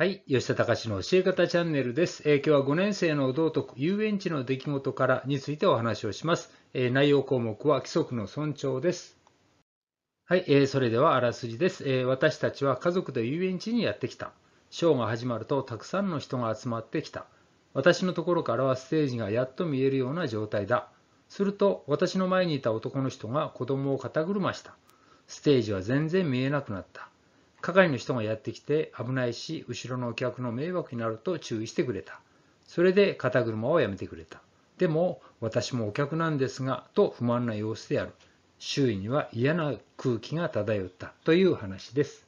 はい、吉田隆の教え方チャンネルです、えー、今日は5年生の道徳遊園地の出来事からについてお話をします。えー、内容項目は規則の尊重です。はい、えー、それではあらすじです、えー、私たちは家族で遊園地にやってきた。ショーが始まるとたくさんの人が集まってきた。私のところからはステージがやっと見えるような状態だ。すると私の前にいた男の人が子供を肩車した。ステージは全然見えなくなった。係の人がやってきて危ないし、後ろのお客の迷惑になると注意してくれた。それで肩車をやめてくれた。でも、私もお客なんですが、と不満な様子である。周囲には嫌な空気が漂ったという話です。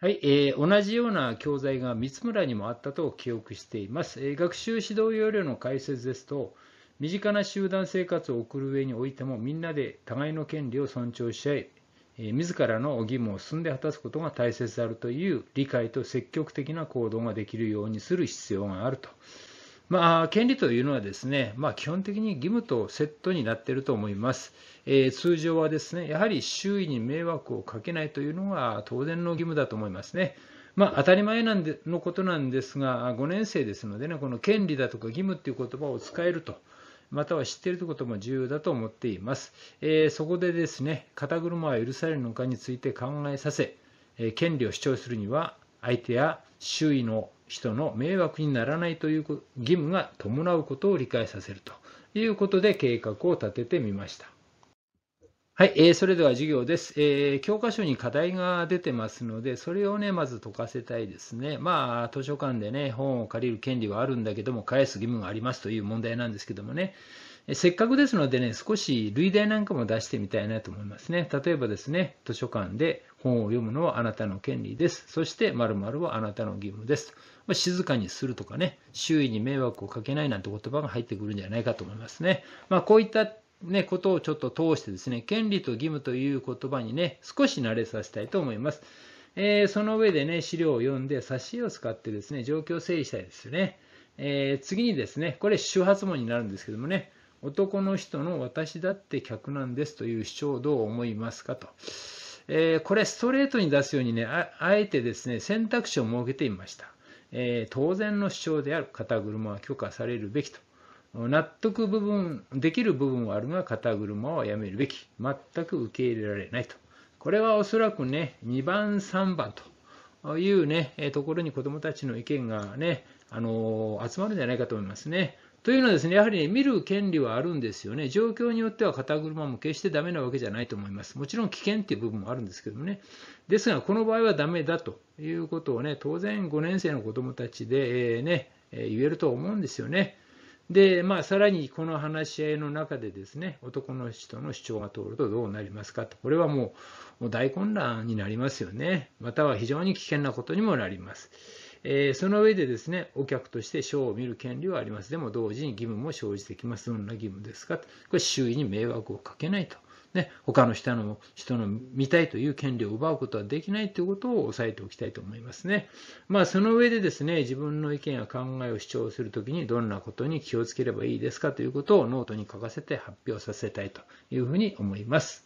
はい、えー、同じような教材が三村にもあったと記憶しています。えー、学習指導要領の解説ですと、身近な集団生活を送る上においてもみんなで互いの権利を尊重し合い自らの義務を進んで果たすことが大切であるという理解と積極的な行動ができるようにする必要があると。まあ、権利というのはですね、まあ、基本的に義務とセットになっていると思います、えー、通常はですね、やはり周囲に迷惑をかけないというのが当然の義務だと思いますね。まあ、当たり前なんでのことなんですが、5年生ですのでね、この権利だとか義務という言葉を使えると。または知っていることも重要だと思っています。えー、そこでですね、肩車は許されるのかについて考えさせ、えー、権利を主張するには、相手や周囲の人の迷惑にならないという義務が伴うことを理解させるということで計画を立ててみました。はい、えー、それでは授業です、えー、教科書に課題が出てますので、それをね、まず解かせたいですね。まあ、図書館でね、本を借りる権利はあるんだけども、返す義務がありますという問題なんですけどもね、えー、せっかくですのでね、少し類題なんかも出してみたいなと思いますね。例えばですね、図書館で本を読むのはあなたの権利です。そして、〇〇はあなたの義務です。まあ、静かにするとかね、周囲に迷惑をかけないなんて言葉が入ってくるんじゃないかと思いますね。まあ、こういったね、ことをちょっと通してですね、権利と義務という言葉にね、少し慣れさせたいと思います。えー、その上でね、資料を読んで、冊子を使ってですね、状況を整理したいですよね。えー、次にですね、これ、主発問になるんですけどもね、男の人の私だって客なんですという主張をどう思いますかと。えー、これ、ストレートに出すようにねあ、あえてですね、選択肢を設けていました。え当然の主張である、肩車は許可されるべきと。納得部分できる部分はあるが肩車はやめるべき全く受け入れられないとこれはおそらくね2番3番というねところに子どもたちの意見がねあの集まるんじゃないかと思いますね。というのはですね、やはり、ね、見る権利はあるんですよね。状況によっては肩車も決してダメなわけじゃないと思います。もちろん危険っていう部分もあるんですけどもね。ですが、この場合はダメだということをね、当然5年生の子どもたちで、えー、ね、えー、言えると思うんですよね。で、まあ、さらにこの話し合いの中でですね、男の人の主張が通るとどうなりますかと、これはもう大混乱になりますよね、または非常に危険なことにもなります。えー、その上でですね、お客として賞を見る権利はあります。でも同時に義務も生じてきます。どんな義務ですかこれ周囲に迷惑をかけないと。ね、他の人の人の見たいという権利を奪うことはできないということを押さえておきたいと思いますね。まあ、その上でですね、自分の意見や考えを主張するときにどんなことに気をつければいいですかということをノートに書かせて発表させたいというふうに思います。